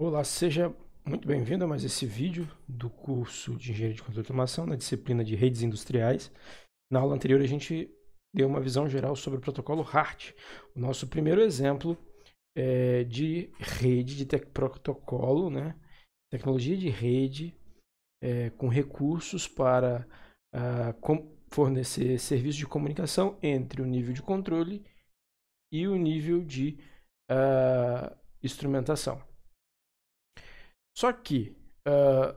Olá, seja muito bem-vindo a mais esse vídeo do curso de Engenharia de Controle de Automação na disciplina de Redes Industriais. Na aula anterior a gente deu uma visão geral sobre o protocolo HART, o nosso primeiro exemplo é, de rede, de protocolo, né? tecnologia de rede é, com recursos para ah, fornecer serviços de comunicação entre o nível de controle e o nível de ah, instrumentação. Só que uh,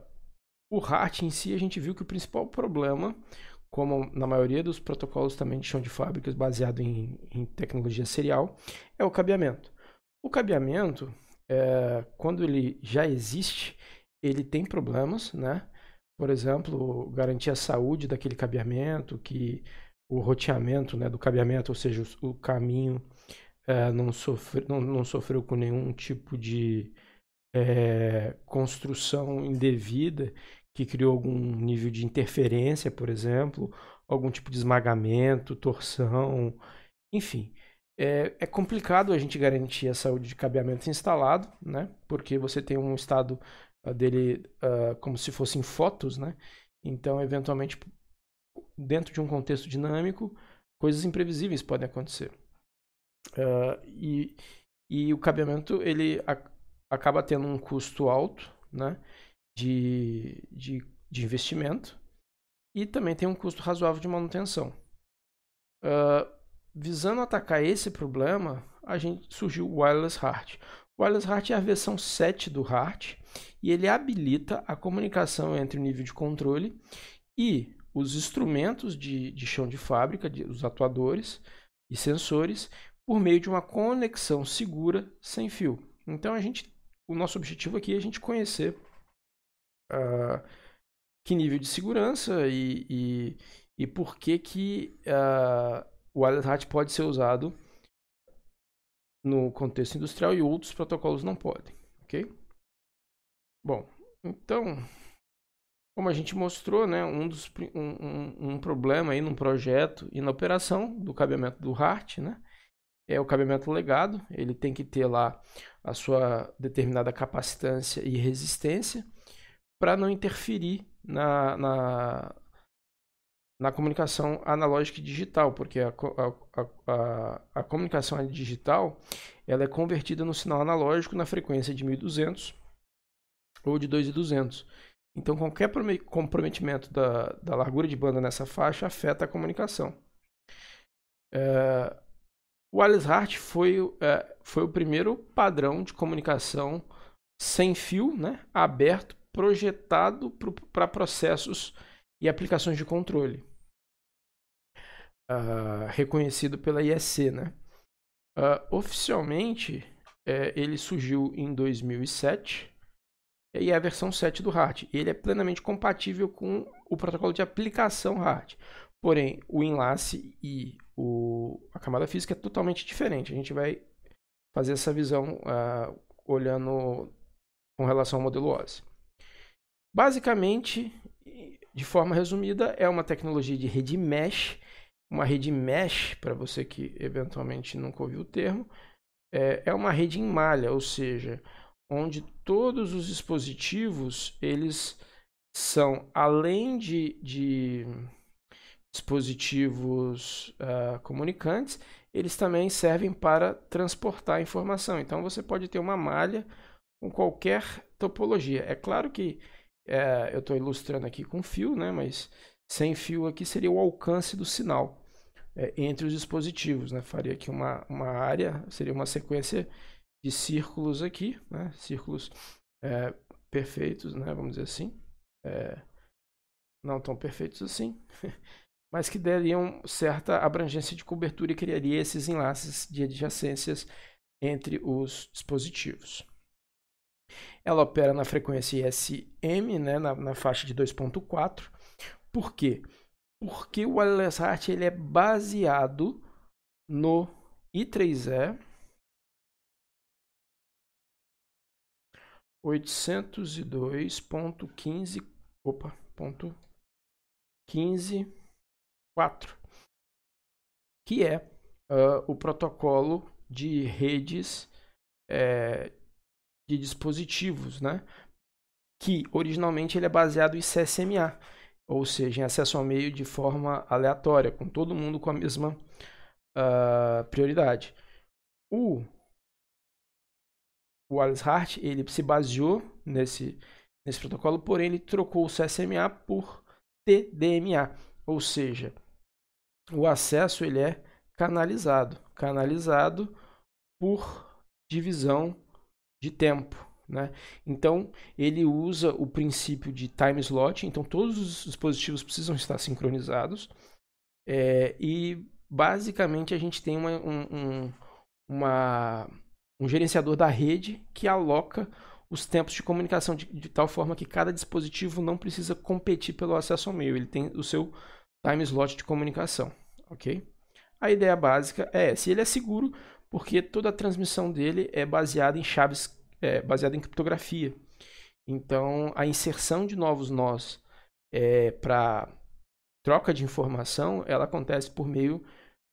o RAT em si, a gente viu que o principal problema, como na maioria dos protocolos também de chão de fábricas baseado em, em tecnologia serial, é o cabeamento. O cabeamento, é, quando ele já existe, ele tem problemas, né? Por exemplo, garantir a saúde daquele cabeamento, que o roteamento né, do cabeamento, ou seja, o, o caminho é, não, sofre, não, não sofreu com nenhum tipo de é, construção indevida que criou algum nível de interferência, por exemplo, algum tipo de esmagamento, torção, enfim. É, é, complicado a gente garantir a saúde de cabeamento instalado, né? Porque você tem um estado ah, dele uh, como se fossem fotos, né? Então, eventualmente, dentro de um contexto dinâmico, coisas imprevisíveis podem acontecer. Uh, e, e o cabeamento, ele, a, acaba tendo um custo alto né, de, de, de investimento e também tem um custo razoável de manutenção. Uh, visando atacar esse problema, a gente surgiu o Wireless Heart. O Wireless Heart é a versão 7 do Heart e ele habilita a comunicação entre o nível de controle e os instrumentos de, de chão de fábrica, de, os atuadores e sensores, por meio de uma conexão segura sem fio. Então a gente o nosso objetivo aqui é a gente conhecer uh, que nível de segurança e, e, e por que, que uh, o Alert Hat pode ser usado no contexto industrial e outros protocolos não podem, ok? Bom, então, como a gente mostrou, né, um, dos, um, um, um problema aí no projeto e na operação do cabeamento do HART, né, é o cabeamento legado, ele tem que ter lá a sua determinada capacitância e resistência para não interferir na, na, na, comunicação analógica e digital, porque a, a, a, a, comunicação digital ela é convertida no sinal analógico na frequência de 1200 ou de 2200. Então, qualquer comprometimento da, da largura de banda nessa faixa afeta a comunicação. Eh, o Alice Hart foi, é, foi o primeiro padrão de comunicação sem fio, né, aberto, projetado para pro, processos e aplicações de controle, uh, reconhecido pela IEC. Né? Uh, oficialmente, é, ele surgiu em 2007 e é a versão 7 do Hart. Ele é plenamente compatível com o protocolo de aplicação Hart. Porém, o enlace e o, a camada física é totalmente diferente. A gente vai fazer essa visão uh, olhando com relação ao modelo OSI. Basicamente, de forma resumida, é uma tecnologia de rede mesh. Uma rede mesh, para você que eventualmente nunca ouviu o termo, é, é uma rede em malha, ou seja, onde todos os dispositivos eles são além de, de dispositivos uh, comunicantes, eles também servem para transportar informação. Então você pode ter uma malha com qualquer topologia. É claro que é, eu estou ilustrando aqui com fio, né? mas sem fio aqui seria o alcance do sinal é, entre os dispositivos. Né? Faria aqui uma, uma área, seria uma sequência de círculos aqui, né? círculos é, perfeitos, né? vamos dizer assim. não tão perfeitos assim. mas que dariam certa abrangência de cobertura e criaria esses enlaces de adjacências entre os dispositivos. Ela opera na frequência ISM, né, na, na faixa de 2.4. Por quê? Porque o Wireless Heart ele é baseado no I3E 802.15 opa, ponto 15 4, que é uh, o protocolo de redes é, de dispositivos, né? que originalmente ele é baseado em CSMA, ou seja, em acesso ao meio de forma aleatória, com todo mundo com a mesma uh, prioridade. O, o Alice Hart ele se baseou nesse, nesse protocolo, porém ele trocou o CSMA por TDMA, ou seja, o acesso ele é canalizado, canalizado por divisão de tempo. Né? Então, ele usa o princípio de time slot, então todos os dispositivos precisam estar sincronizados. É, e basicamente a gente tem uma, um, uma, um, gerenciador da rede que aloca os tempos de comunicação de, de tal forma que cada dispositivo não precisa competir pelo acesso ao meio, ele tem o seu time slot de comunicação, ok? A ideia básica é essa. Ele é seguro porque toda a transmissão dele é baseada em chaves, é, baseada em criptografia. Então, a inserção de novos nós é, para troca de informação, ela acontece por meio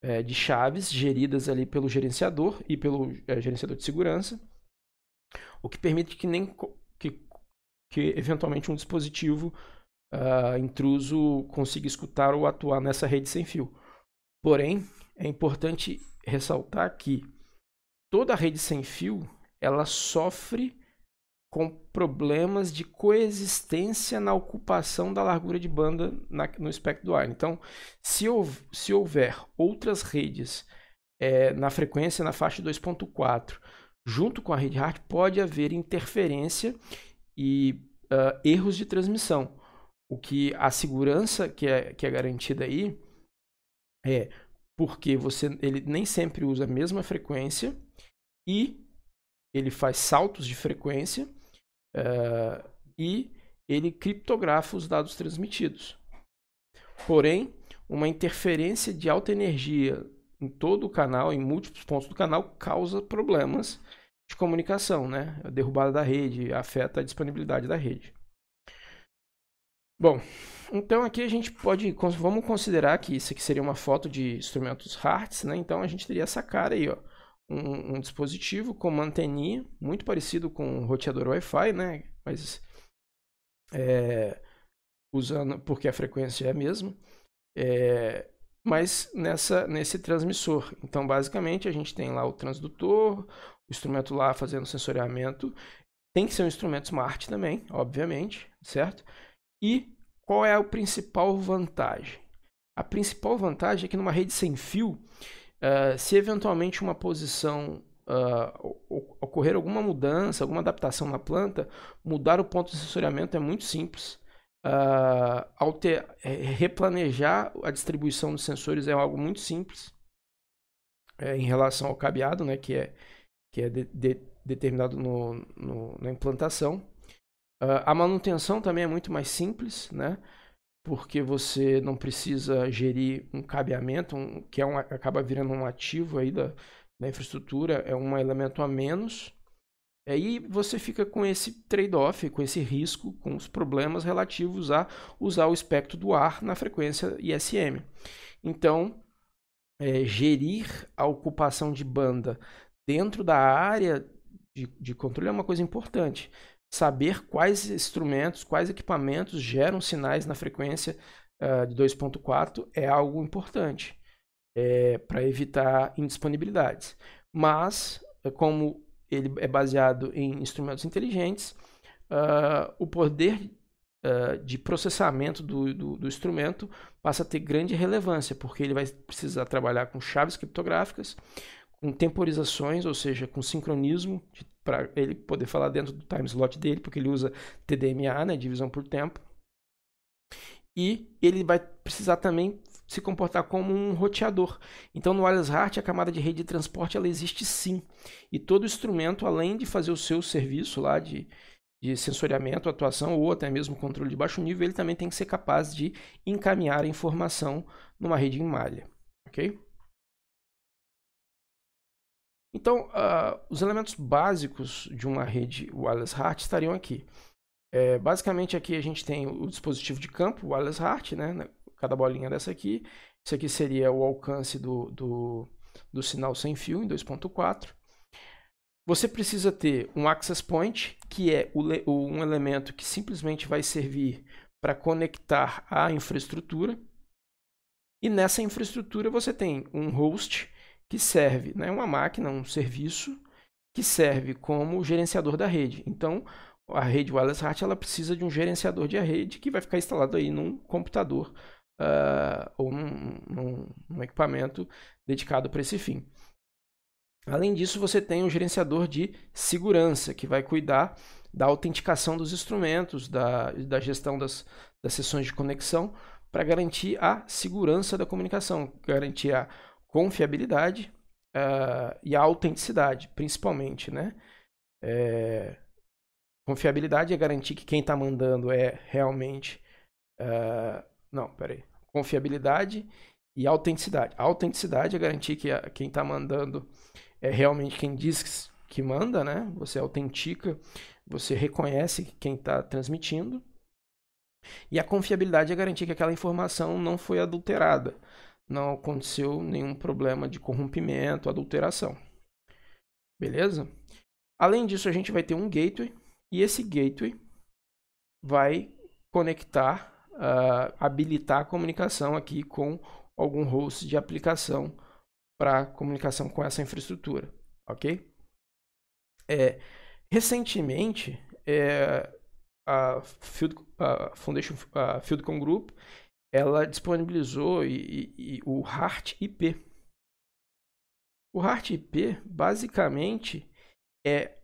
é, de chaves geridas ali pelo gerenciador e pelo é, gerenciador de segurança, o que permite que nem que, que eventualmente um dispositivo uh, intruso consiga escutar ou atuar nessa rede sem fio. Porém, é importante ressaltar que toda rede sem fio ela sofre com problemas de coexistência na ocupação da largura de banda na, no espectro do ar. Então, se, houver, se houver outras redes é, na frequência na faixa 2.4, junto com a rede hard, pode haver interferência e uh, erros de transmissão o que a segurança que é, que é garantida aí é porque você ele nem sempre usa a mesma frequência e ele faz saltos de frequência uh, e ele criptografa os dados transmitidos. Porém, uma interferência de alta energia em todo o canal, em múltiplos pontos do canal, causa problemas de comunicação, né? A derrubada da rede afeta a disponibilidade da rede. Bom, então aqui a gente pode. Vamos considerar que isso aqui seria uma foto de instrumentos Hartz, né? Então a gente teria essa cara aí, ó. Um, um dispositivo com uma anteninha, muito parecido com um roteador Wi-Fi, né? Mas. É, usando. Porque a frequência é a mesma. É, mas nessa, nesse transmissor. Então, basicamente, a gente tem lá o transdutor, o instrumento lá fazendo sensoriamento. Tem que ser um instrumento smart também, obviamente, certo? E qual é a principal vantagem? A principal vantagem é que numa rede sem fio, uh, se eventualmente uma posição uh, ocorrer alguma mudança, alguma adaptação na planta, mudar o ponto de sensoriamento é muito simples. Uh, eh, alter, replanejar a distribuição dos sensores é algo muito simples é, em relação ao cabeado, né, que é, que é de, de, determinado no, no, na implantação. Uh, a manutenção também é muito mais simples, né? Porque você não precisa gerir um cabeamento, um, que é um, acaba virando um ativo aí da, da infraestrutura, é um elemento a menos. Aí é, você fica com esse trade-off, com esse risco, com os problemas relativos a usar o espectro do ar na frequência ISM. Então, é, gerir a ocupação de banda dentro da área de, de controle é uma coisa importante saber quais instrumentos, quais equipamentos geram sinais na frequência uh, de 2.4 é algo importante é, para evitar indisponibilidades. Mas, eh, como ele é baseado em instrumentos inteligentes, uh, o poder uh, de processamento do, do, do, instrumento passa a ter grande relevância, porque ele vai precisar trabalhar com chaves criptográficas, com temporizações, ou seja, com sincronismo, para ele poder falar dentro do time slot dele, porque ele usa TDMA, né, divisão por tempo. E ele vai precisar também se comportar como um roteador. Então, no Wireless Heart, a camada de rede de transporte ela existe sim. E todo instrumento, além de fazer o seu serviço lá de, de sensoriamento, atuação ou até mesmo controle de baixo nível, ele também tem que ser capaz de encaminhar a informação numa rede em malha. ok? Então, uh, os elementos básicos de uma rede wireless HART estariam aqui. É, basicamente, aqui a gente tem o dispositivo de campo, o wireless HART, né, né? cada bolinha dessa aqui. Isso aqui seria o alcance do, do, do sinal sem fio em 2.4. Você precisa ter um access point, que é o, um elemento que simplesmente vai servir para conectar a infraestrutura. E nessa infraestrutura você tem um host, que serve, né, uma máquina, um serviço que serve como gerenciador da rede. Então, a rede Wireless Hat ela precisa de um gerenciador de rede que vai ficar instalado aí num computador uh, ou num, num, num, equipamento dedicado para esse fim. Além disso, você tem um gerenciador de segurança que vai cuidar da autenticação dos instrumentos, da, da gestão das, das sessões de conexão, para garantir a segurança da comunicação, garantir a confiabilidade uh, e a autenticidade, principalmente, né? É, confiabilidade é garantir que quem está mandando é realmente... Uh, não, peraí. Confiabilidade e autenticidade. A autenticidade é garantir que a, quem está mandando é realmente quem diz que manda, né? Você autentica, você reconhece quem está transmitindo. E a confiabilidade é garantir que aquela informação não foi adulterada não aconteceu nenhum problema de corrompimento, adulteração. Beleza? Além disso, a gente vai ter um gateway e esse gateway vai conectar, uh, habilitar a comunicação aqui com algum host de aplicação para comunicação com essa infraestrutura, ok? É, recentemente, é, a, Field, a Foundation a Group ela disponibilizou e, e, e o Hart IP. O Hart IP, basicamente, é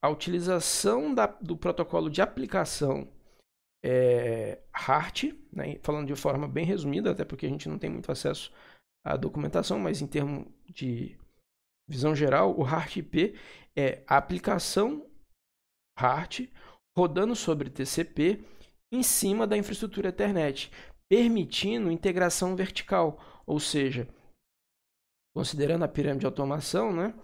a utilização da, do protocolo de aplicação é, Hart, né? falando de forma bem resumida, até porque a gente não tem muito acesso à documentação, mas em termos de visão geral, o Hart IP é a aplicação Hart rodando sobre TCP em cima da infraestrutura Ethernet, permitindo integração vertical, ou seja, considerando a pirâmide de automação, né,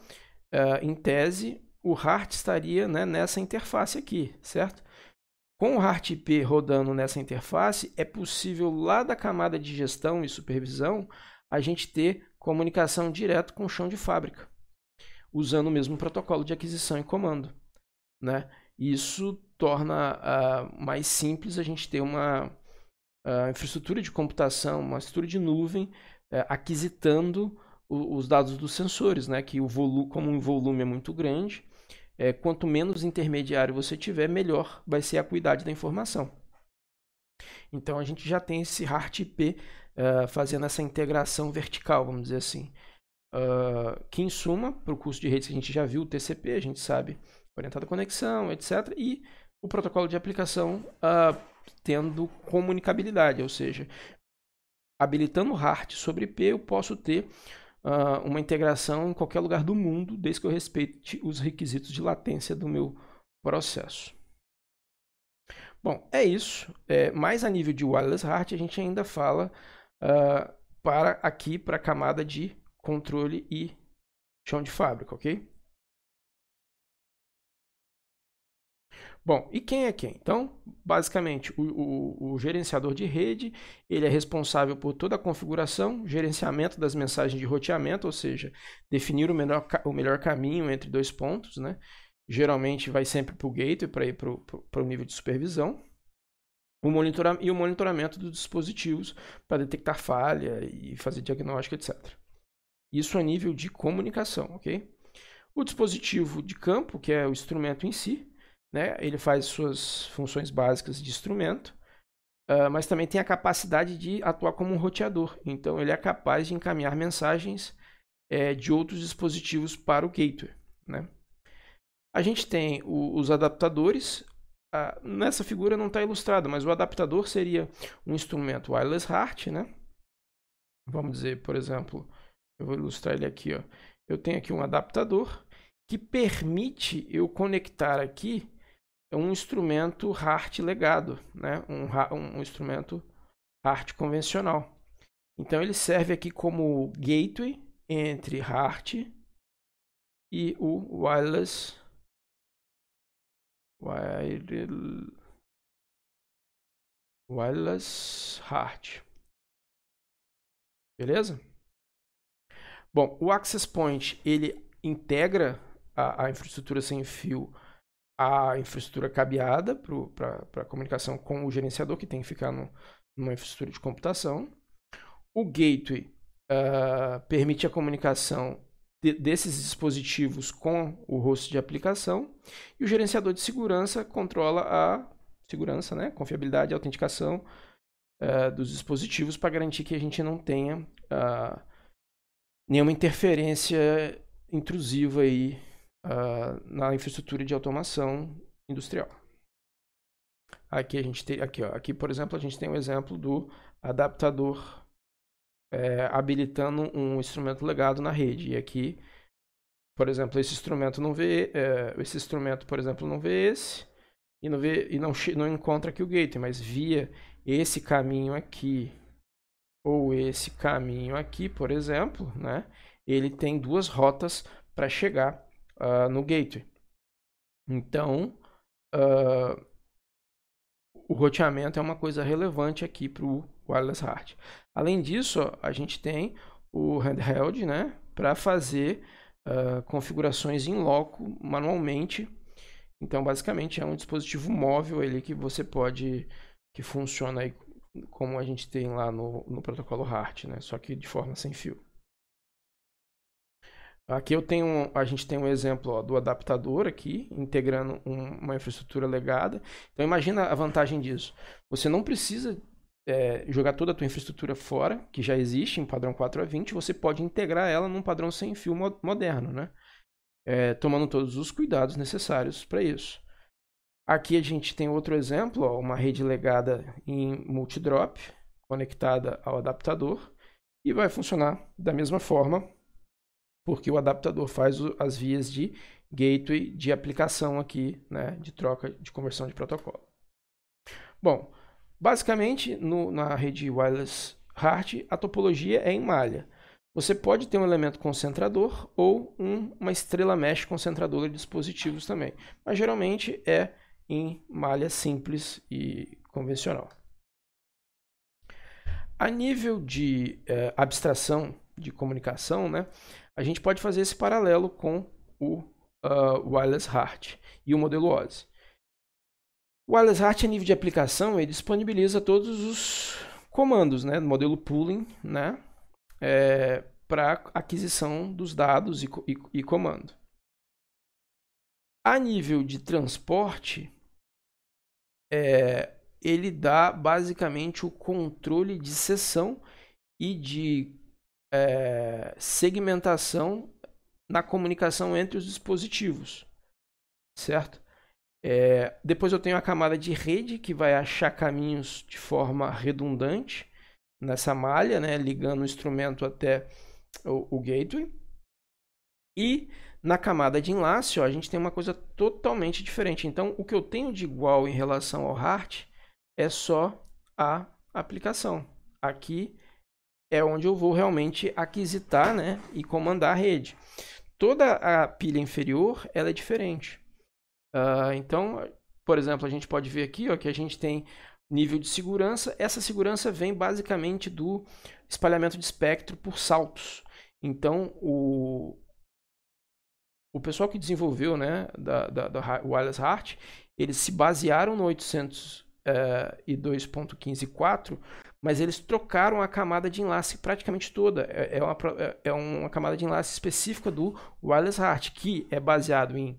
uh, em tese, o Hart estaria né, nessa interface aqui, certo? Com o Hart IP rodando nessa interface, é possível lá da camada de gestão e supervisão a gente ter comunicação direto com o chão de fábrica, usando o mesmo protocolo de aquisição e comando. Né? Isso torna uh, mais simples a gente ter uma, uh, infraestrutura de computação, uma estrutura de nuvem, uh, aquisitando o, os dados dos sensores, né? Que o volu como o volume é muito grande, é, quanto menos intermediário você tiver, melhor vai ser a acuidade da informação. Então a gente já tem esse Hart IP uh, é, fazendo essa integração vertical, vamos dizer assim. Uh, que em suma, para o curso de redes que a gente já viu, o TCP, a gente sabe, orientado à conexão, etc. E o protocolo de aplicação uh, tendo comunicabilidade, ou seja, habilitando Hart sobre P, eu posso ter uh, uma integração em qualquer lugar do mundo, desde que eu respeite os requisitos de latência do meu processo. Bom, é isso. É, mais a nível de wireless Hart, a gente ainda fala uh, para aqui para a camada de controle e chão de fábrica, ok? Bom, e quem é quem? Então, basicamente, o, o, o, gerenciador de rede ele é responsável por toda a configuração, gerenciamento das mensagens de roteamento, ou seja, definir o melhor, o melhor caminho entre dois pontos, né? Geralmente vai sempre para o gateway para ir para o nível de supervisão. O monitora e o monitoramento dos dispositivos para detectar falha e fazer diagnóstico, etc. Isso a nível de comunicação, ok? O dispositivo de campo, que é o instrumento em si, né? Ele faz suas funções básicas de instrumento, uh, mas também tem a capacidade de atuar como um roteador. Então, ele é capaz de encaminhar mensagens é, de outros dispositivos para o gateway. Né? A gente tem o, os adaptadores. Uh, nessa figura não está ilustrado, mas o adaptador seria um instrumento wireless heart, né? Vamos dizer, por exemplo, eu vou ilustrar ele aqui. Ó. Eu tenho aqui um adaptador que permite eu conectar aqui é um instrumento Hart legado, né? um, um instrumento Hart convencional. Então ele serve aqui como gateway entre Hart e o wireless wireless Hart. Beleza? Bom, o access point ele integra a, a infraestrutura sem fio a infraestrutura cabeada para a comunicação com o gerenciador, que tem que ficar no, numa infraestrutura de computação. O gateway uh, permite a comunicação de, desses dispositivos com o host de aplicação. E o gerenciador de segurança controla a segurança, né? confiabilidade e autenticação uh, dos dispositivos para garantir que a gente não tenha uh, nenhuma interferência intrusiva aí uh, na infraestrutura de automação industrial. Aqui a gente tem, aqui, ó, aqui por exemplo a gente tem o um exemplo do adaptador é, habilitando um instrumento legado na rede. E aqui, por exemplo, esse instrumento não vê, é, esse instrumento por exemplo não vê esse e não vê e não não encontra aqui o gateway, mas via esse caminho aqui ou esse caminho aqui, por exemplo, né? Ele tem duas rotas para chegar uh, no gateway. Então, uh, o roteamento é uma coisa relevante aqui para o wireless Hart. Além disso, a gente tem o handheld né, para fazer uh, configurações em loco manualmente. Então, basicamente, é um dispositivo móvel ali que você pode, que funciona aí como a gente tem lá no, no protocolo HART, né? só que de forma sem fio. Aqui eu tenho, a gente tem um exemplo ó, do adaptador aqui, integrando um, uma infraestrutura legada. Então imagina a vantagem disso. Você não precisa é, jogar toda a tua infraestrutura fora, que já existe em padrão 4 a 20, você pode integrar ela num padrão sem fio moderno, né? É, tomando todos os cuidados necessários para isso. Aqui a gente tem outro exemplo, ó, uma rede legada em multidrop, conectada ao adaptador, e vai funcionar da mesma forma porque o adaptador faz as vias de gateway de aplicação aqui, né, de troca de conversão de protocolo. Bom, basicamente no, na rede wireless hard a topologia é em malha. Você pode ter um elemento concentrador ou um, uma estrela mesh concentradora de dispositivos também, mas geralmente é em malha simples e convencional. A nível de eh, abstração de comunicação, né, a gente pode fazer esse paralelo com o uh, Wireless Heart e o modelo OSI. O Wireless Heart, a nível de aplicação, ele disponibiliza todos os comandos né, modelo pooling né, é, eh, para aquisição dos dados e, e, e comando. A nível de transporte, é, ele dá basicamente o controle de sessão e de é, segmentação na comunicação entre os dispositivos, certo? É, depois eu tenho a camada de rede que vai achar caminhos de forma redundante nessa malha, né, ligando o instrumento até o, o gateway. E na camada de enlace, ó, a gente tem uma coisa totalmente diferente. Então, o que eu tenho de igual em relação ao Hart é só a aplicação. Aqui é onde eu vou realmente aquisitar né, e comandar a rede. Toda a pilha inferior ela é diferente. Uh, então, por exemplo, a gente pode ver aqui ó, que a gente tem nível de segurança. Essa segurança vem basicamente do espalhamento de espectro por saltos. Então, o, o pessoal que desenvolveu né, da, da, da Wireless Heart, eles se basearam no 802.15.4 mas eles trocaram a camada de enlace praticamente toda. É, é uma, é, é uma camada de enlace específica do Wireless HART, que é baseado em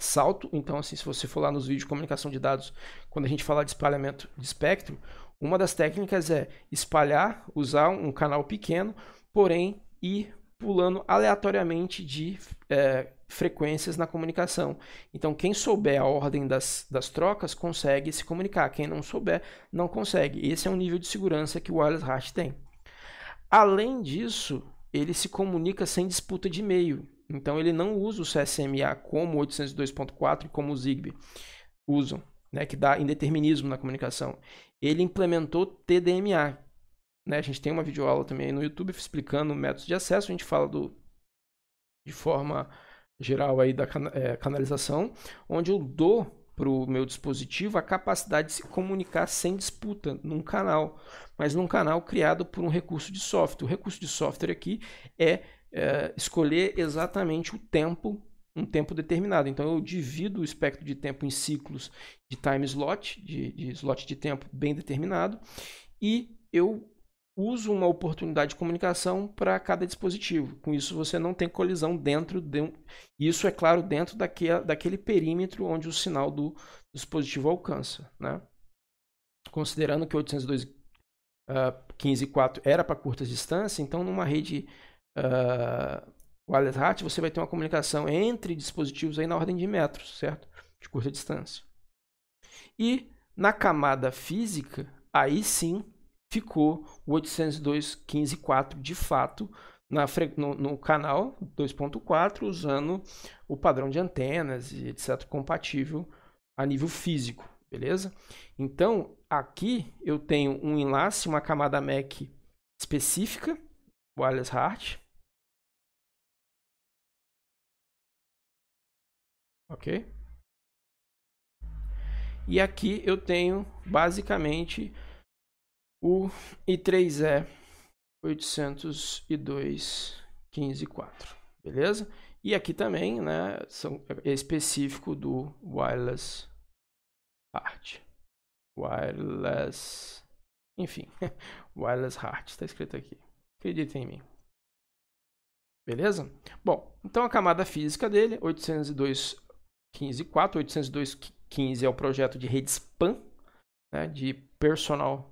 salto. Então, assim, se você for lá nos vídeos de comunicação de dados, quando a gente falar de espalhamento de espectro, uma das técnicas é espalhar, usar um canal pequeno, porém ir pulando aleatoriamente de é, frequências na comunicação. Então, quem souber a ordem das, das trocas consegue se comunicar, quem não souber, não consegue. Esse é um nível de segurança que o wireless hash tem. Além disso, ele se comunica sem disputa de meio. Então, ele não usa o CSMA como 802.4 e como o ZigBee usam, né, que dá indeterminismo na comunicação. Ele implementou TDMA, né? A gente tem uma videoaula também aí no YouTube explicando métodos de acesso. A gente fala do, de forma geral aí da é, canalização, onde eu dou para o meu dispositivo a capacidade de se comunicar sem disputa num canal, mas num canal criado por um recurso de software. O recurso de software aqui é, é escolher exatamente o tempo um tempo determinado. Então eu divido o espectro de tempo em ciclos de time slot, de, de slot de tempo bem determinado, e eu uso uma oportunidade de comunicação para cada dispositivo. Com isso, você não tem colisão dentro de um... Isso, é claro, dentro daquele, daquele perímetro onde o sinal do, dispositivo alcança. Né? Considerando que 802.15.4 uh, ah, era para curtas distâncias, então numa rede uh, wireless hat você vai ter uma comunicação entre dispositivos aí na ordem de metros, certo? De curta distância. E na camada física, aí sim ficou o 802.15.4 de fato na, no, no canal 2.4 usando o padrão de antenas e etc compatível a nível físico, beleza? Então aqui eu tenho um enlace, uma camada MAC específica, wireless heart, ok? E aqui eu tenho basicamente o I3E 802.15.4, beleza? E aqui também, né, são, é específico do wireless heart. Wireless, enfim, wireless heart está escrito aqui. Acredita em mim. Beleza? Bom, então a camada física dele, 802.15.4, 802.15 é o projeto de rede SPAN, né, de Personal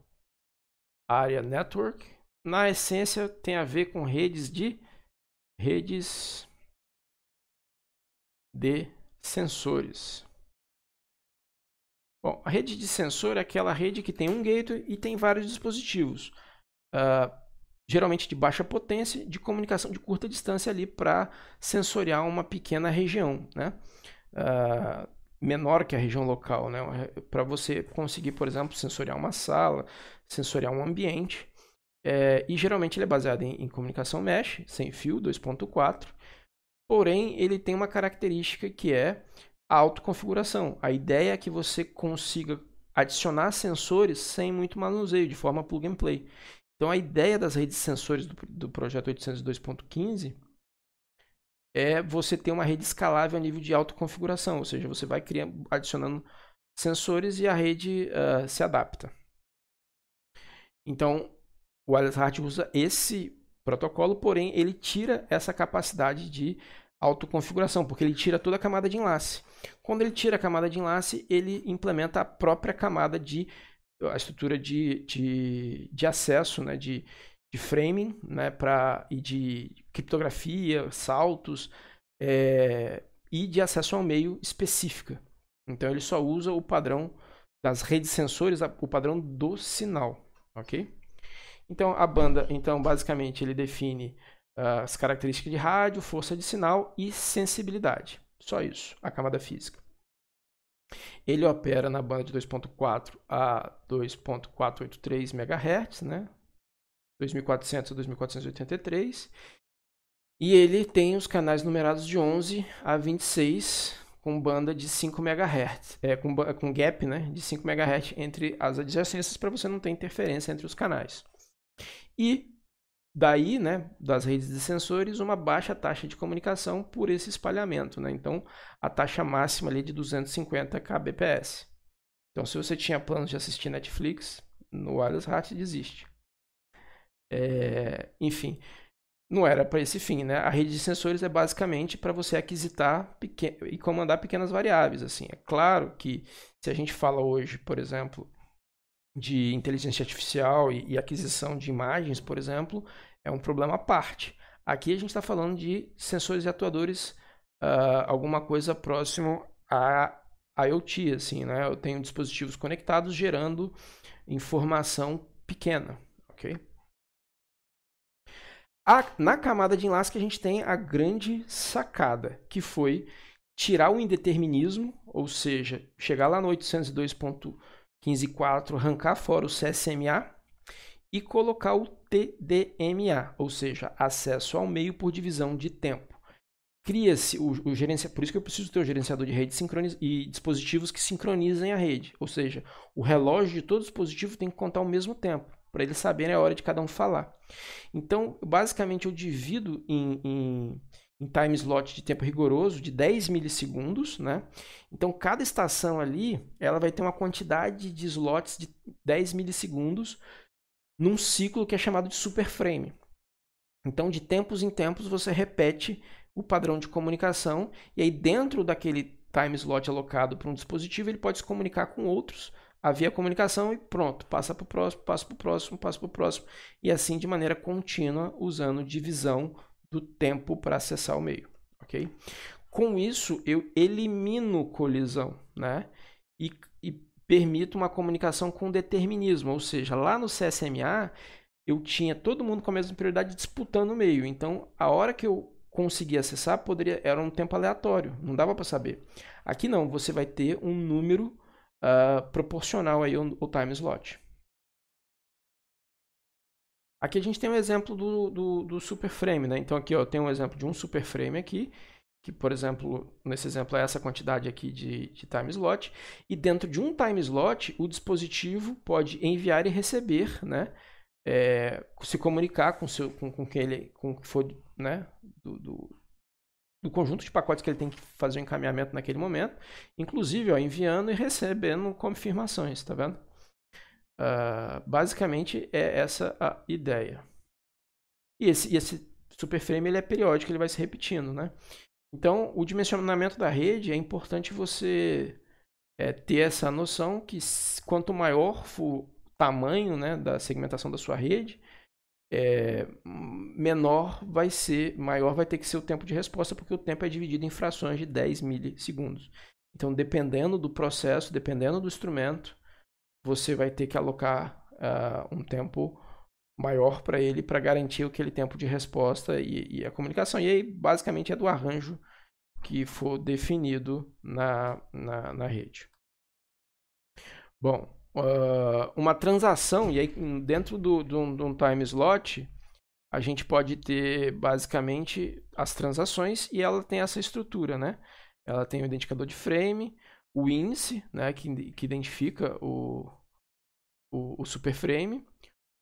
área network, na essência tem a ver com redes de redes de sensores. Bom, a rede de sensor é aquela rede que tem um gateway e tem vários dispositivos, uh, geralmente de baixa potência, de comunicação de curta distância ali para sensoriar uma pequena região, né? Uh, menor que a região local, né? Para você conseguir, por exemplo, sensoriar uma sala, sensoriar um ambiente. É, e geralmente ele é baseado em, em comunicação mesh, sem fio, 2.4. Porém, ele tem uma característica que é a autoconfiguração. A ideia é que você consiga adicionar sensores sem muito manuseio, de forma plug and play. Então, a ideia das redes de sensores do, do projeto 802.15 é você ter uma rede escalável a nível de autoconfiguração, ou seja, você vai criando, adicionando sensores e a rede uh, se adapta. Então, o Alice Hart usa esse protocolo, porém ele tira essa capacidade de autoconfiguração, porque ele tira toda a camada de enlace. Quando ele tira a camada de enlace, ele implementa a própria camada de a estrutura de, de, de acesso, né, de, de framing, né, pra, e de criptografia, saltos é, e de acesso ao meio específica. Então ele só usa o padrão das redes sensores, o padrão do sinal, ok? Então a banda, então basicamente ele define uh, as características de rádio, força de sinal e sensibilidade. Só isso, a camada física. Ele opera na banda de 2.4 a 2.483 MHz, né? 2400 a 2483. E ele tem os canais numerados de 11 a 26 com banda de 5 MHz, é, com, com gap né, de 5 MHz entre as adjacências para você não ter interferência entre os canais. E daí, né, das redes de sensores, uma baixa taxa de comunicação por esse espalhamento. Né? Então, a taxa máxima ali é de 250 kbps. Então, se você tinha planos de assistir Netflix, no wireless hat desiste. É, enfim, não era para esse fim, né? A rede de sensores é basicamente para você aquisitar e comandar pequenas variáveis, assim. É claro que se a gente fala hoje, por exemplo, de inteligência artificial e, e aquisição de imagens, por exemplo, é um problema à parte. Aqui a gente está falando de sensores e atuadores, uh, alguma coisa próximo a IoT, assim, né? Eu tenho dispositivos conectados gerando informação pequena, ok? A, na camada de enlace que a gente tem a grande sacada, que foi tirar o indeterminismo, ou seja, chegar lá no 802.15.4, arrancar fora o CSMA e colocar o TDMA, ou seja, acesso ao meio por divisão de tempo. Cria-se o, o por isso que eu preciso ter o gerenciador de rede sincroniz, e dispositivos que sincronizem a rede, ou seja, o relógio de todo dispositivo tem que contar ao mesmo tempo para eles saberem a é hora de cada um falar. Então, basicamente, eu divido em, em, em, time slot de tempo rigoroso de 10 milissegundos, né? Então, cada estação ali, ela vai ter uma quantidade de slots de 10 milissegundos num ciclo que é chamado de super frame. Então, de tempos em tempos, você repete o padrão de comunicação e aí dentro daquele time slot alocado para um dispositivo, ele pode se comunicar com outros havia comunicação e pronto, passa para o próximo, passa para o próximo, passa para o próximo, e assim de maneira contínua, usando divisão do tempo para acessar o meio, ok? Com isso, eu elimino colisão, né? E, e permito uma comunicação com determinismo, ou seja, lá no CSMA, eu tinha todo mundo com a mesma prioridade disputando o meio, então a hora que eu conseguia acessar, poderia era um tempo aleatório, não dava para saber. Aqui não, você vai ter um número uh, proporcional aí ao, ao time slot. Aqui a gente tem um exemplo do, do, do super frame, né? Então aqui ó, tem um exemplo de um super frame aqui, que por exemplo, nesse exemplo é essa quantidade aqui de, de time slot, e dentro de um time slot o dispositivo pode enviar e receber, né? É, se comunicar com, seu, com, com quem ele com que for né? do, do, do conjunto de pacotes que ele tem que fazer o encaminhamento naquele momento, inclusive ó, enviando e recebendo confirmações, tá vendo? Uh, basicamente é essa a ideia. E esse, e esse superframe ele é periódico, ele vai se repetindo, né? Então, o dimensionamento da rede é importante você é, ter essa noção que quanto maior for o tamanho né, da segmentação da sua rede, é, menor vai ser, maior vai ter que ser o tempo de resposta, porque o tempo é dividido em frações de 10 milissegundos. Então, dependendo do processo, dependendo do instrumento, você vai ter que alocar uh, um tempo maior para ele para garantir aquele tempo de resposta e, e, a comunicação. E aí, basicamente, é do arranjo que for definido na, na, na rede. Bom, uh, uma transação, e aí hum, dentro de do, do, do um time slot, a gente pode ter basicamente as transações e ela tem essa estrutura, né? Ela tem o identificador de frame, o índice, né, que, que identifica o, o, o superframe,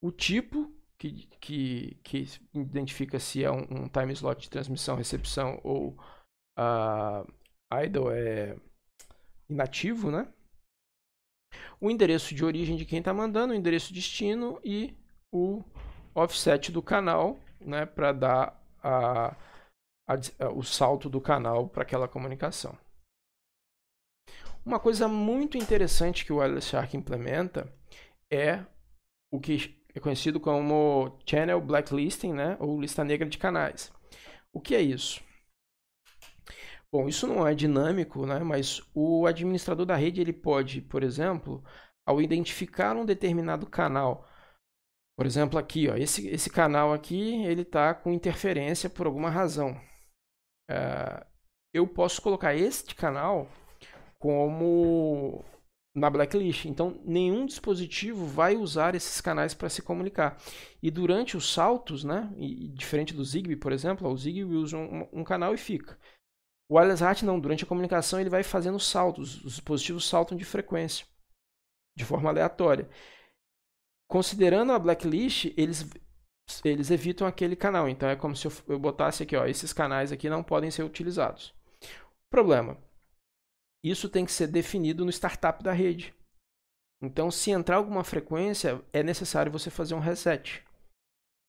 o tipo, que, que, que identifica se é um, um time slot de transmissão, recepção ou uh, idle é inativo, né? o endereço de origem de quem está mandando, o endereço destino e o offset do canal, né, para dar a, a, o salto do canal para aquela comunicação. Uma coisa muito interessante que o Wireless Shark implementa é o que é conhecido como Channel Blacklisting, né, ou lista negra de canais. O que é isso? Bom, isso não é dinâmico, né? mas o administrador da rede ele pode, por exemplo, ao identificar um determinado canal, por exemplo, aqui, ó, esse, esse canal aqui ele está com interferência por alguma razão. É, eu posso colocar este canal como na blacklist. Então, nenhum dispositivo vai usar esses canais para se comunicar. E durante os saltos, né, e, diferente do Zigbee, por exemplo, o Zigbee usa um, um canal e fica. O wireless hat não, durante a comunicação ele vai fazendo saltos, os dispositivos saltam de frequência, de forma aleatória. Considerando a blacklist, eles, eles evitam aquele canal, então é como se eu, eu botasse aqui, ó, esses canais aqui não podem ser utilizados. Problema, isso tem que ser definido no startup da rede. Então, se entrar alguma frequência, é necessário você fazer um reset.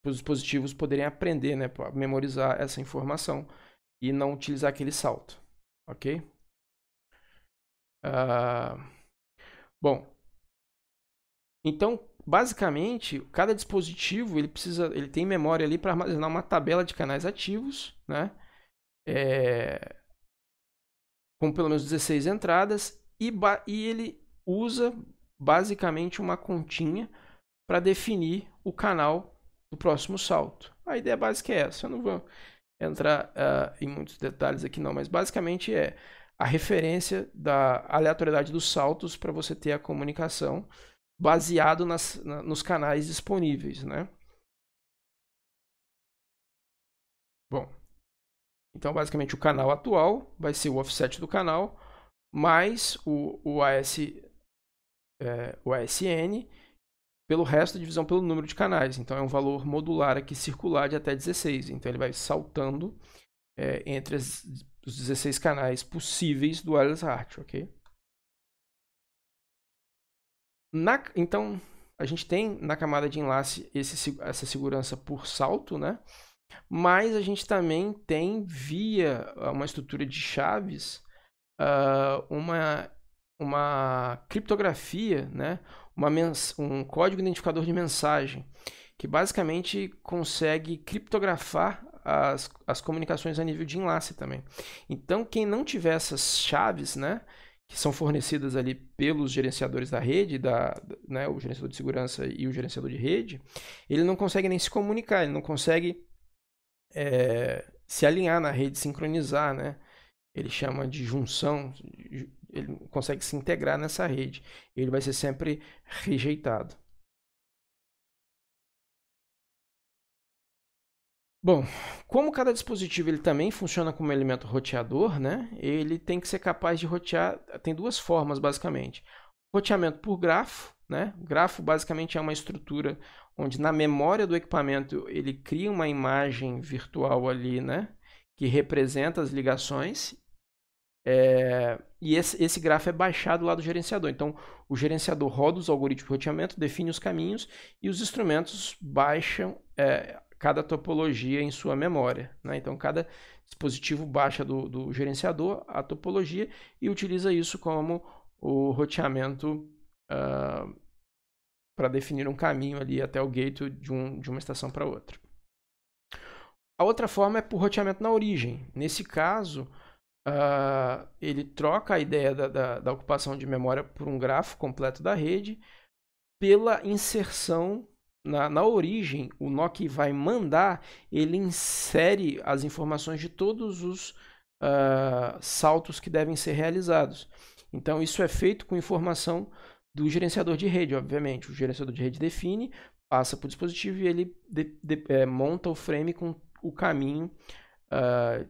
Para os dispositivos poderem aprender, né, memorizar essa informação e não utilizar aquele salto, ok? Uh, bom, então basicamente cada dispositivo ele precisa, ele tem memória ali para armazenar uma tabela de canais ativos, né? É, com pelo menos 16 entradas e, e ele usa basicamente uma continha para definir o canal do próximo salto. A ideia básica é essa. Eu não vou entrar uh, em muitos detalhes aqui não, mas basicamente é a referência da aleatoriedade dos saltos para você ter a comunicação baseado nas, na, nos canais disponíveis, né? Bom, então basicamente o canal atual vai ser o offset do canal mais o, o, AS, é, eh, o ASN pelo resto da divisão pelo número de canais. Então é um valor modular aqui circular de até 16. Então ele vai saltando é, entre as, os 16 canais possíveis do Alice Art, ok? Na, então a gente tem na camada de enlace esse, essa segurança por salto, né? Mas a gente também tem via ah, uma estrutura de chaves uh, uma uma criptografia, né? uma um código identificador de mensagem, que basicamente consegue criptografar as, as comunicações a nível de enlace também. Então, quem não tiver essas chaves, né, que são fornecidas ali pelos gerenciadores da rede, da, né, o gerenciador de segurança e o gerenciador de rede, ele não consegue nem se comunicar, ele não consegue é, se alinhar na rede, sincronizar, né? Ele chama de junção, ele consegue se integrar nessa rede. Ele vai ser sempre rejeitado. Bom, como cada dispositivo ele também funciona como elemento roteador, né? Ele tem que ser capaz de rotear. Tem duas formas basicamente. Roteamento por grafo, né? Grafo basicamente é uma estrutura onde na memória do equipamento ele cria uma imagem virtual ali, né? Que representa as ligações é, e esse, esse grafo é baixado lá do gerenciador. Então, o gerenciador roda os algoritmos de roteamento, define os caminhos e os instrumentos baixam é, cada topologia em sua memória. Né? Então, cada dispositivo baixa do, do, gerenciador a topologia e utiliza isso como o roteamento uh, ah, para definir um caminho ali até o gate de, um, de uma estação para outra. A outra forma é por roteamento na origem. Nesse caso, uh, ele troca a ideia da, da, da, ocupação de memória por um grafo completo da rede pela inserção na, na origem. O nó que vai mandar, ele insere as informações de todos os uh, saltos que devem ser realizados. Então, isso é feito com informação do gerenciador de rede, obviamente. O gerenciador de rede define, passa para o dispositivo e ele de, de, é, monta o frame com o caminho uh,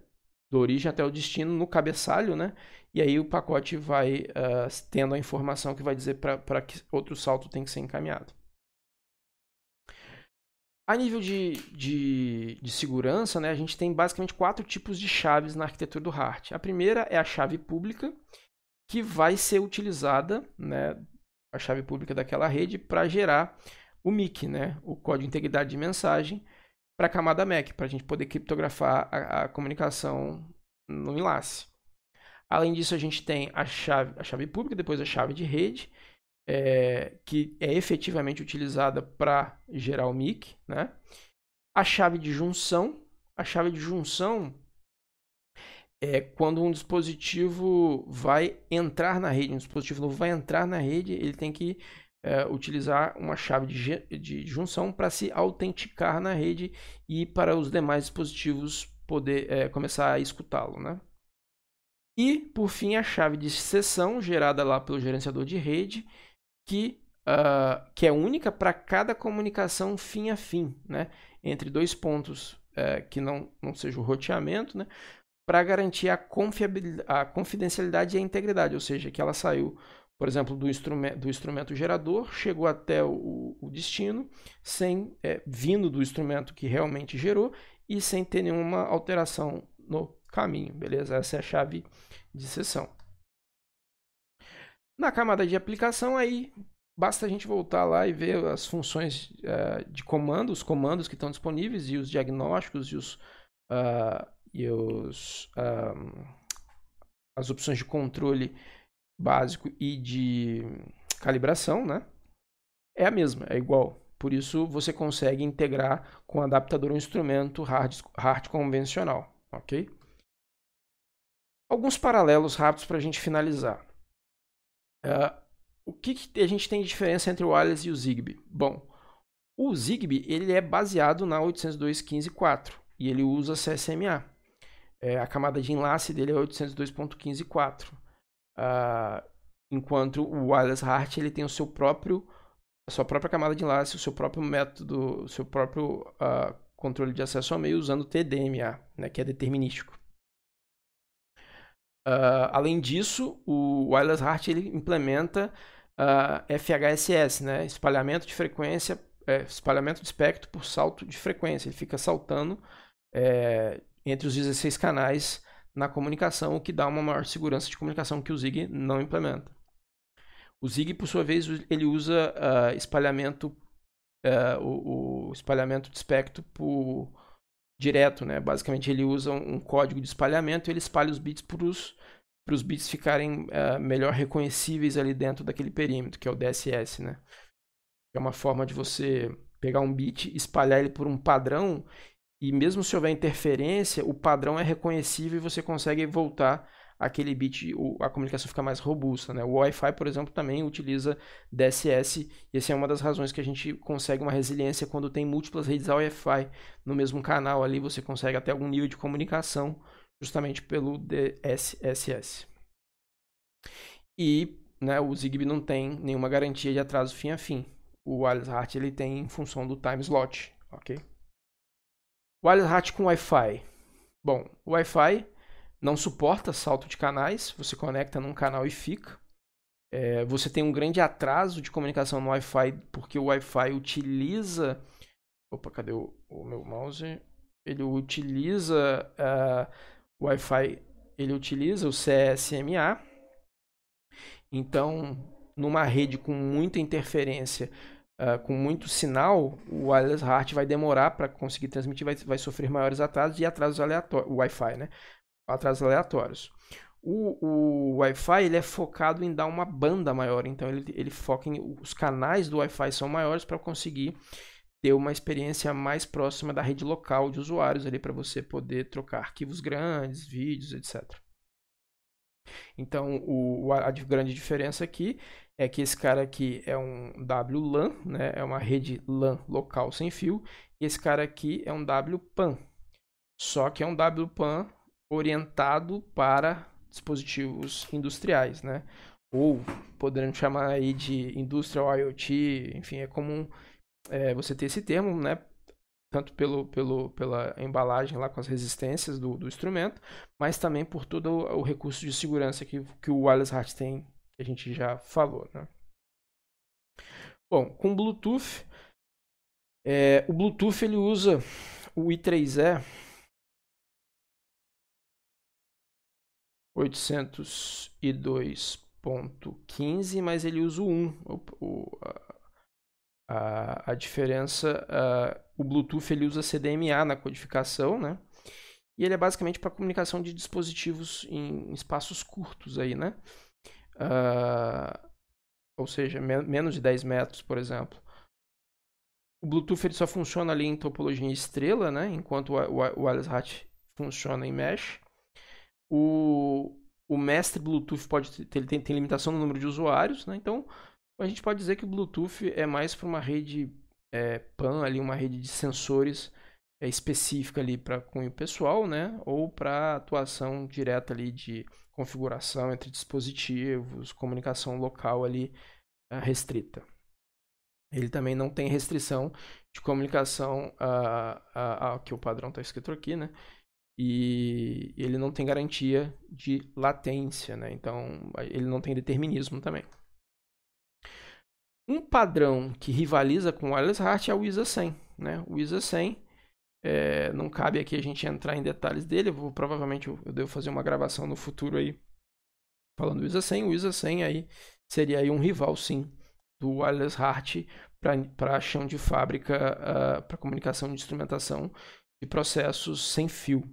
do origem até o destino no cabeçalho, né? E aí o pacote vai uh, tendo a informação que vai dizer para que outro salto tem que ser encaminhado. A nível de, de, de, segurança, né, a gente tem basicamente quatro tipos de chaves na arquitetura do HART. A primeira é a chave pública, que vai ser utilizada, né, a chave pública daquela rede, para gerar o MIC, né, o código de integridade de mensagem, para a camada MAC, para a gente poder criptografar a, a, comunicação no enlace. Além disso, a gente tem a chave, a chave pública, depois a chave de rede, é, que é efetivamente utilizada para gerar o MIC, né? A chave de junção, a chave de junção é quando um dispositivo vai entrar na rede, um dispositivo novo vai entrar na rede, ele tem que é, utilizar uma chave de, de junção para se autenticar na rede e para os demais dispositivos poder é, começar a escutá-lo, né? E, por fim, a chave de sessão gerada lá pelo gerenciador de rede, que, uh, que é única para cada comunicação fim a fim, né? entre dois pontos uh, que não, não seja o roteamento, né? para garantir a, a confidencialidade e a integridade, ou seja, que ela saiu por exemplo, do instrumento, do instrumento gerador, chegou até o, o destino, sem é, vindo do instrumento que realmente gerou e sem ter nenhuma alteração no caminho, beleza? Essa é a chave de sessão. Na camada de aplicação, aí basta a gente voltar lá e ver as funções uh, de comando, os comandos que estão disponíveis e os diagnósticos e os, uh, e os um, ah, as opções de controle básico e de calibração, né? É a mesma, é igual. Por isso você consegue integrar com o adaptador um instrumento hard, hard convencional, ok? Alguns paralelos rápidos para a gente finalizar. Uh, o que, que, a gente tem de diferença entre o wireless e o Zigbee? Bom, o Zigbee ele é baseado na 802.15.4 e ele usa CSMA. É, a camada de enlace dele é 802.15.4. Uh, enquanto o Wireless Heart ele tem o seu próprio a sua própria camada de enlace, o seu próprio método, o seu próprio uh, controle de acesso ao meio usando TDMA, né, que é determinístico. Uh, além disso, o Wireless Heart ele implementa uh, FHSS, né, espalhamento de frequência, é, espalhamento de espectro por salto de frequência. Ele fica saltando é, entre os 16 canais na comunicação, o que dá uma maior segurança de comunicação que o Zig não implementa. O Zig, por sua vez, ele usa uh, espalhamento, uh, o, o, espalhamento de espectro por direto, né? Basicamente, ele usa um código de espalhamento e ele espalha os bits para os bits ficarem uh, melhor reconhecíveis ali dentro daquele perímetro, que é o DSS, né? É uma forma de você pegar um bit, espalhar ele por um padrão e mesmo se houver interferência, o padrão é reconhecível e você consegue voltar aquele bit, a comunicação fica mais robusta. Né? O Wi-Fi, por exemplo, também utiliza DSS, e essa é uma das razões que a gente consegue uma resiliência quando tem múltiplas redes Wi-Fi no mesmo canal ali, você consegue até algum nível de comunicação justamente pelo DSSS. E né, o Zigbee não tem nenhuma garantia de atraso fim a fim. O Alice Hart ele tem em função do time slot, ok? Wireless hat com Wi-Fi. Bom, o Wi-Fi não suporta salto de canais, você conecta num canal e fica. É, você tem um grande atraso de comunicação no Wi-Fi, porque o Wi-Fi utiliza. Opa, cadê o, o meu mouse? Ele utiliza uh, o Wi-Fi, ele utiliza o CSMA. Então, numa rede com muita interferência, Uh, com muito sinal, o wireless heart vai demorar para conseguir transmitir, vai, vai sofrer maiores atrasos e atrasos aleatórios, o Wi-Fi, né? Atrasos aleatórios. O, o Wi-Fi ele é focado em dar uma banda maior, então ele, ele foca em. Os canais do Wi-Fi são maiores para conseguir ter uma experiência mais próxima da rede local de usuários ali para você poder trocar arquivos grandes, vídeos, etc. Então, o, a grande diferença aqui é que esse cara aqui é um WLAN, né? é uma rede LAN local sem fio, e esse cara aqui é um WPAN, só que é um WPAN orientado para dispositivos industriais, né? ou podemos chamar aí de industrial IoT, enfim, é comum é, você ter esse termo, né? tanto pelo, pelo, pela embalagem lá com as resistências do, do instrumento, mas também por todo o, o recurso de segurança que, que o wireless Heart tem, que a gente já falou. Né? Bom, com Bluetooth, é, o Bluetooth ele usa o i3E 802.15, mas ele usa o 1. O, o, a, a diferença uh, o Bluetooth ele usa CDMA na codificação, né? E ele é basicamente para comunicação de dispositivos em espaços curtos aí, né? Uh, ou seja, men menos de 10 metros, por exemplo. O Bluetooth ele só funciona ali em topologia estrela, né? Enquanto o, o, o wireless hat funciona em mesh. O, o mestre Bluetooth pode ter, ele tem, tem limitação no número de usuários, né? Então a gente pode dizer que o Bluetooth é mais para uma rede é, PAN, ali, uma rede de sensores é, específica ali para cunho pessoal, né? Ou para atuação direta ali de configuração entre dispositivos, comunicação local ali ah, restrita. Ele também não tem restrição de comunicação, a, ah, a, ah, que o padrão está escrito aqui, né? E ele não tem garantia de latência, né? Então, ele não tem determinismo também. Um padrão que rivaliza com o Wireless Heart é o ISA 100. Né? O ISA 100, é, não cabe aqui a gente entrar em detalhes dele, vou, provavelmente eu, eu devo fazer uma gravação no futuro aí falando do ISA 100. O ISA 100 aí seria aí um rival, sim, do Wireless Heart para chão de fábrica, uh, ah, para comunicação de instrumentação e processos sem fio.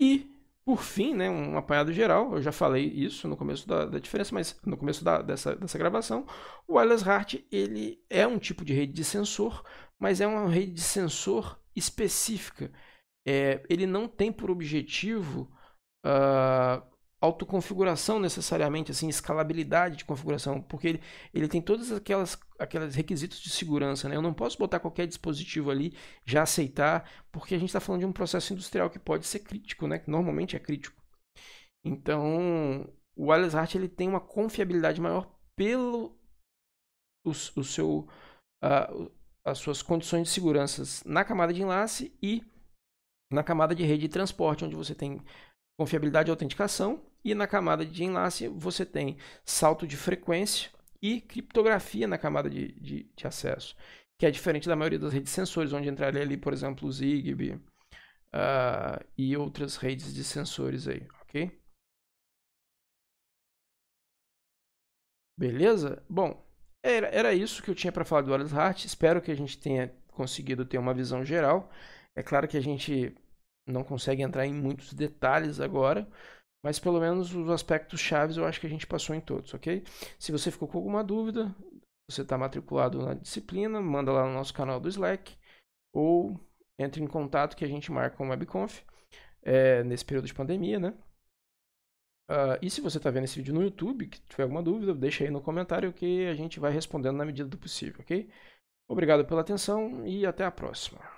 E por fim, né, um apanhado geral, eu já falei isso no começo da, da diferença, mas no começo da, dessa, dessa gravação, o wireless HART ele é um tipo de rede de sensor, mas é uma rede de sensor específica. É, ele não tem por objetivo uh, autoconfiguração necessariamente, assim, escalabilidade de configuração, porque ele, ele tem todas aquelas aqueles requisitos de segurança, né? Eu não posso botar qualquer dispositivo ali, já aceitar, porque a gente está falando de um processo industrial que pode ser crítico, né? Que normalmente é crítico. Então, o wireless art ele tem uma confiabilidade maior pelo o, o seu uh, as suas condições de segurança na camada de enlace e na camada de rede de transporte, onde você tem confiabilidade e autenticação, e na camada de enlace você tem salto de frequência e criptografia na camada de, de, de acesso, que é diferente da maioria das redes de sensores, onde entraria ali, por exemplo, o Zigbee uh, e outras redes de sensores aí, ok? Beleza? Bom, era, era isso que eu tinha para falar do Wireless Hart. Espero que a gente tenha conseguido ter uma visão geral. É claro que a gente não consegue entrar em muitos detalhes agora, mas pelo menos os aspectos chaves eu acho que a gente passou em todos, ok? Se você ficou com alguma dúvida, você está matriculado na disciplina, manda lá no nosso canal do Slack ou entre em contato que a gente marca um webconf é, nesse período de pandemia, né? Uh, e se você está vendo esse vídeo no YouTube, que tiver alguma dúvida, deixa aí no comentário que a gente vai respondendo na medida do possível, ok? Obrigado pela atenção e até a próxima.